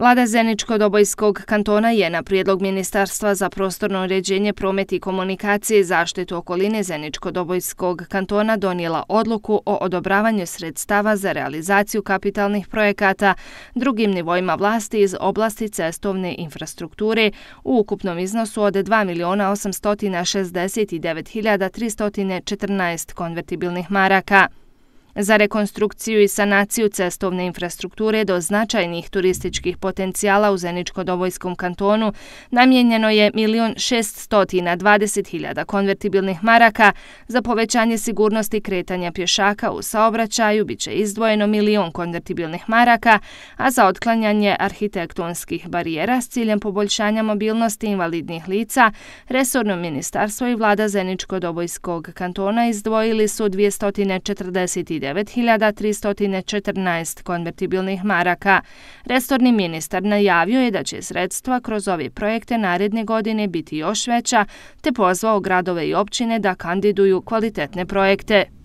Vlada Zeničko-Dobojskog kantona je na prijedlog Ministarstva za prostorno uređenje promet i komunikacije i zaštitu okoline Zeničko-Dobojskog kantona donijela odluku o odobravanju sredstava za realizaciju kapitalnih projekata drugim nivoima vlasti iz oblasti cestovne infrastrukture u ukupnom iznosu od 2.869.314 konvertibilnih maraka. Za rekonstrukciju i sanaciju cestovne infrastrukture do značajnih turističkih potencijala u Zeničko-Dovojskom kantonu namjenjeno je 1.620.000 konvertibilnih maraka. Za povećanje sigurnosti kretanja pješaka u saobraćaju biće izdvojeno milion konvertibilnih maraka, a za otklanjanje arhitektonskih barijera s ciljem poboljšanja mobilnosti invalidnih lica, Resorno ministarstvo i vlada Zeničko-Dovojskog kantona izdvojili su 240.000 39.314 konvertibilnih maraka. Restorni ministar najavio je da će sredstva kroz ove projekte naredne godine biti još veća, te pozvao gradove i općine da kandiduju kvalitetne projekte.